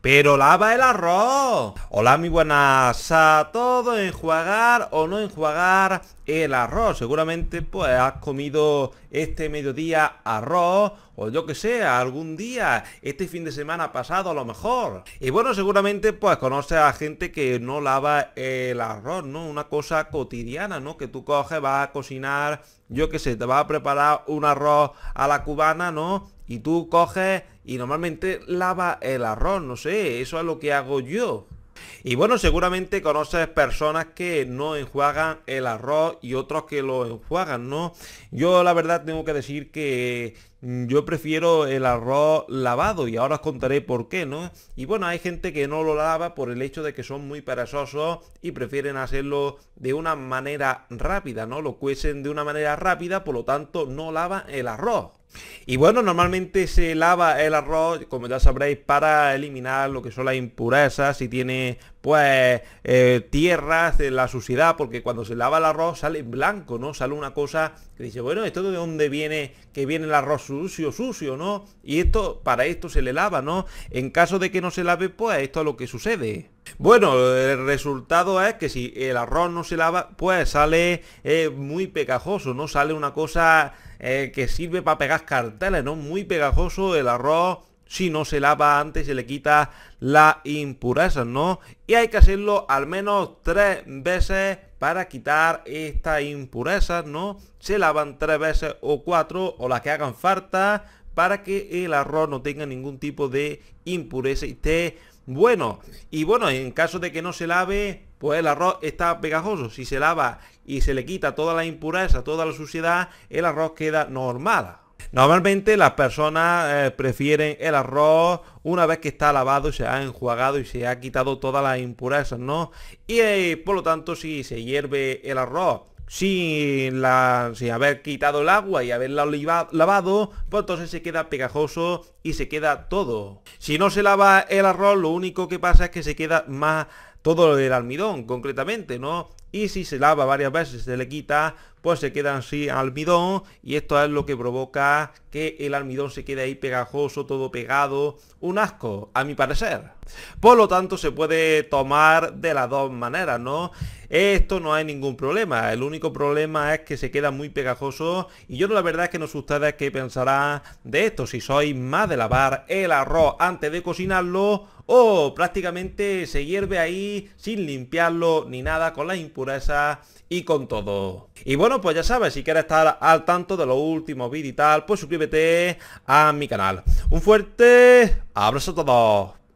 Pero lava el arroz Hola mi buenas a todos Enjuagar o no enjuagar el arroz Seguramente pues has comido este mediodía arroz O yo que sé, algún día Este fin de semana pasado a lo mejor Y bueno, seguramente pues conoces a gente que no lava el arroz, ¿no? Una cosa cotidiana, ¿no? Que tú coges, vas a cocinar Yo que sé, te vas a preparar un arroz a la cubana, ¿no? Y tú coges y normalmente lava el arroz, no sé, eso es lo que hago yo. Y bueno, seguramente conoces personas que no enjuagan el arroz y otros que lo enjuagan, ¿no? Yo la verdad tengo que decir que mm, yo prefiero el arroz lavado y ahora os contaré por qué, ¿no? Y bueno, hay gente que no lo lava por el hecho de que son muy perezosos y prefieren hacerlo de una manera rápida, ¿no? Lo cuecen de una manera rápida, por lo tanto no lavan el arroz. Y bueno, normalmente se lava el arroz, como ya sabréis, para eliminar lo que son las impurezas, si tiene pues eh, tierras, la suciedad, porque cuando se lava el arroz sale en blanco, ¿no? Sale una cosa que dice, bueno, ¿esto de dónde viene que viene el arroz sucio, sucio, ¿no? Y esto, para esto se le lava, ¿no? En caso de que no se lave, pues esto es lo que sucede. Bueno, el resultado es que si el arroz no se lava, pues sale eh, muy pegajoso, ¿no? Sale una cosa eh, que sirve para pegar carteles, ¿no? Muy pegajoso el arroz si no se lava antes se le quita la impureza, ¿no? Y hay que hacerlo al menos tres veces para quitar esta impureza, ¿no? Se lavan tres veces o cuatro o las que hagan falta para que el arroz no tenga ningún tipo de impureza y esté bueno. Y bueno, en caso de que no se lave, pues el arroz está pegajoso. Si se lava y se le quita toda la impureza, toda la suciedad, el arroz queda normal. Normalmente las personas eh, prefieren el arroz una vez que está lavado, se ha enjuagado y se ha quitado todas las impurezas, ¿no? Y eh, por lo tanto, si se hierve el arroz sin, la, sin haber quitado el agua y haberla lavado, pues entonces se queda pegajoso y se queda todo. Si no se lava el arroz, lo único que pasa es que se queda más todo el almidón concretamente, ¿no? Y si se lava varias veces, se le quita, pues se queda así almidón y esto es lo que provoca que el almidón se quede ahí pegajoso, todo pegado, un asco, a mi parecer. Por lo tanto, se puede tomar de las dos maneras, ¿no? Esto no hay ningún problema, el único problema es que se queda muy pegajoso y yo la verdad es que no sé ustedes qué pensarán de esto, si sois más de lavar el arroz antes de cocinarlo o prácticamente se hierve ahí sin limpiarlo ni nada con la impureza y con todo. Y bueno, pues ya sabes, si quieres estar al tanto de lo últimos vídeos y tal, pues suscríbete a mi canal. Un fuerte abrazo a todos.